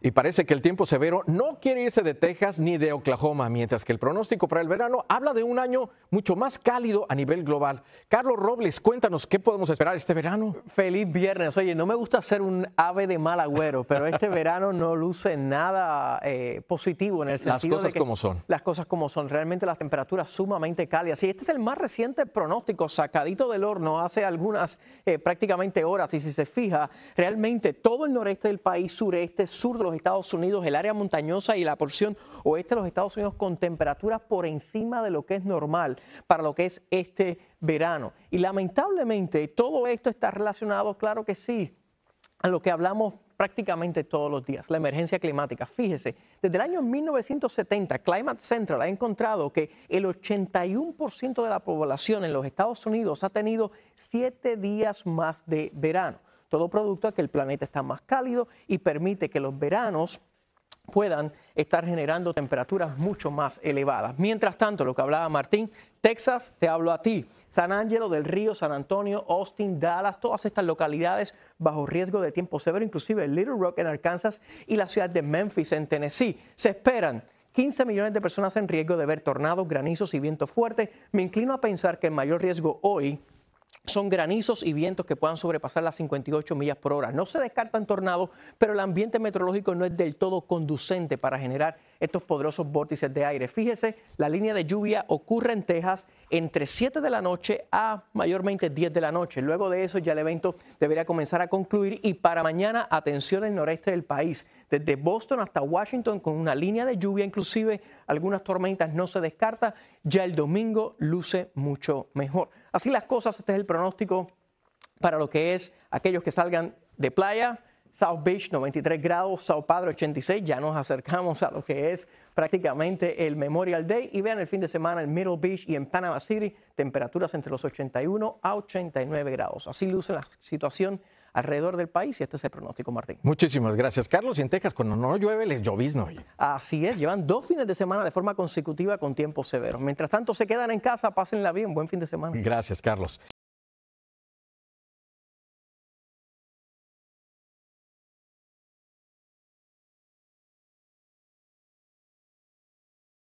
Y parece que el tiempo severo no quiere irse de Texas ni de Oklahoma, mientras que el pronóstico para el verano habla de un año mucho más cálido a nivel global. Carlos Robles, cuéntanos qué podemos esperar este verano. Feliz viernes. Oye, no me gusta ser un ave de mal agüero, pero este verano no luce nada eh, positivo en el sentido de que. las cosas como son. Las cosas como son. Realmente las temperaturas sumamente cálidas. Y este es el más reciente pronóstico sacadito del horno hace algunas eh, prácticamente horas. Y si se fija, realmente todo el noreste del país, sureste, sur de los Estados Unidos, el área montañosa y la porción oeste de los Estados Unidos con temperaturas por encima de lo que es normal para lo que es este verano. Y lamentablemente todo esto está relacionado, claro que sí, a lo que hablamos prácticamente todos los días, la emergencia climática. Fíjese, desde el año 1970, Climate Central ha encontrado que el 81% de la población en los Estados Unidos ha tenido siete días más de verano. Todo producto a que el planeta está más cálido y permite que los veranos puedan estar generando temperaturas mucho más elevadas. Mientras tanto, lo que hablaba Martín, Texas, te hablo a ti, San Angelo del Río, San Antonio, Austin, Dallas, todas estas localidades bajo riesgo de tiempo severo, inclusive Little Rock en Arkansas y la ciudad de Memphis en Tennessee. Se esperan 15 millones de personas en riesgo de ver tornados, granizos y vientos fuertes. Me inclino a pensar que el mayor riesgo hoy son granizos y vientos que puedan sobrepasar las 58 millas por hora. No se descartan tornados, pero el ambiente meteorológico no es del todo conducente para generar estos poderosos vórtices de aire. Fíjese, la línea de lluvia ocurre en Texas entre 7 de la noche a mayormente 10 de la noche. Luego de eso ya el evento debería comenzar a concluir y para mañana atención el noreste del país, desde Boston hasta Washington con una línea de lluvia, inclusive algunas tormentas no se descarta, ya el domingo luce mucho mejor. Así las cosas, este es el pronóstico para lo que es aquellos que salgan de playa, South Beach 93 grados, Sao Padre 86, ya nos acercamos a lo que es prácticamente el Memorial Day y vean el fin de semana en Middle Beach y en Panama City temperaturas entre los 81 a 89 grados. Así luce la situación alrededor del país y este es el pronóstico, Martín. Muchísimas gracias, Carlos. Y en Texas, cuando no llueve, les llovizno. Así es, llevan dos fines de semana de forma consecutiva con tiempos severos. Mientras tanto, se quedan en casa, pásenla bien, buen fin de semana. Gracias, Carlos.